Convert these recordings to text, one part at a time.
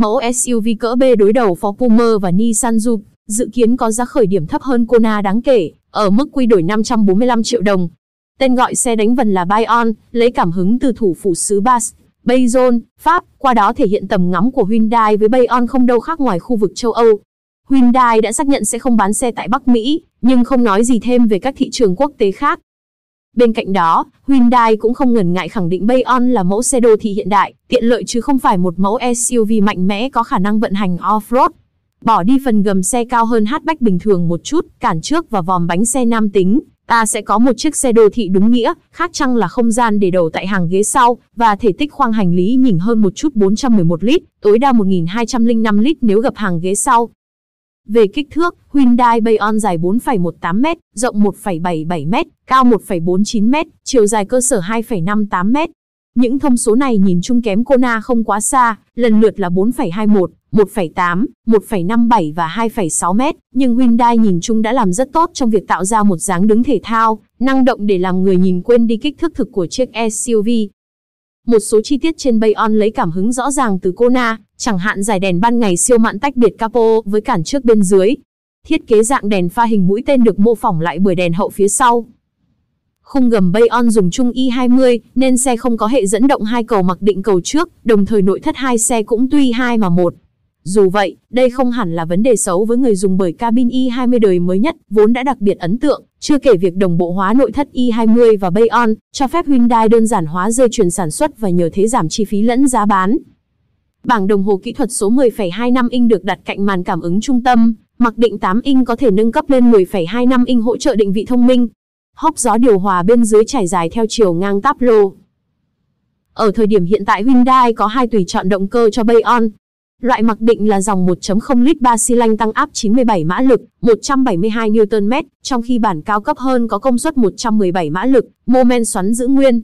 Mẫu SUV cỡ B đối đầu Ford Puma và Nissan Juke dự kiến có giá khởi điểm thấp hơn Kona đáng kể, ở mức quy đổi 545 triệu đồng. Tên gọi xe đánh vần là Bayon lấy cảm hứng từ thủ phủ xứ Bas, Bayonne, Pháp, qua đó thể hiện tầm ngắm của Hyundai với Bayon không đâu khác ngoài khu vực châu Âu. Hyundai đã xác nhận sẽ không bán xe tại Bắc Mỹ, nhưng không nói gì thêm về các thị trường quốc tế khác. Bên cạnh đó, Hyundai cũng không ngần ngại khẳng định Bayon là mẫu xe đô thị hiện đại, tiện lợi chứ không phải một mẫu SUV mạnh mẽ có khả năng vận hành off-road. Bỏ đi phần gầm xe cao hơn hatchback bình thường một chút, cản trước và vòm bánh xe nam tính, ta sẽ có một chiếc xe đô thị đúng nghĩa, khác chăng là không gian để đầu tại hàng ghế sau và thể tích khoang hành lý nhỉnh hơn một chút 411 lít, tối đa 1205 lít nếu gập hàng ghế sau. Về kích thước, Hyundai Bayon dài 4,18m, rộng 1,77m, cao 1,49m, chiều dài cơ sở 2,58m. Những thông số này nhìn chung kém Kona không quá xa, lần lượt là 4,21, 1,8, 1,57 và 2,6m, nhưng Hyundai nhìn chung đã làm rất tốt trong việc tạo ra một dáng đứng thể thao, năng động để làm người nhìn quên đi kích thước thực của chiếc SUV. Một số chi tiết trên Bayon lấy cảm hứng rõ ràng từ Kona, chẳng hạn giải đèn ban ngày siêu mạn tách biệt capo với cản trước bên dưới. Thiết kế dạng đèn pha hình mũi tên được mô phỏng lại bởi đèn hậu phía sau. Khung gầm Bayon dùng chung Y20 nên xe không có hệ dẫn động hai cầu mặc định cầu trước, đồng thời nội thất hai xe cũng tuy hai mà một, dù vậy, đây không hẳn là vấn đề xấu với người dùng bởi cabin e i20 đời mới nhất vốn đã đặc biệt ấn tượng, chưa kể việc đồng bộ hóa nội thất e i20 và Bayon cho phép Hyundai đơn giản hóa dây chuyền sản xuất và nhờ thế giảm chi phí lẫn giá bán. Bảng đồng hồ kỹ thuật số 10,25 inch được đặt cạnh màn cảm ứng trung tâm, mặc định 8 inch có thể nâng cấp lên 10,25 inch hỗ trợ định vị thông minh. Hốc gió điều hòa bên dưới trải dài theo chiều ngang táp lô. Ở thời điểm hiện tại Hyundai có hai tùy chọn động cơ cho Bayon, Loại mặc định là dòng 1.0 lít 3 xi lanh tăng áp 97 mã lực, 172 Nm, trong khi bản cao cấp hơn có công suất 117 mã lực, mô men xoắn giữ nguyên.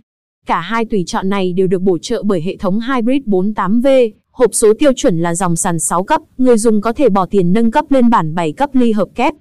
Cả hai tùy chọn này đều được bổ trợ bởi hệ thống Hybrid 48V, hộp số tiêu chuẩn là dòng sàn 6 cấp, người dùng có thể bỏ tiền nâng cấp lên bản 7 cấp ly hợp kép.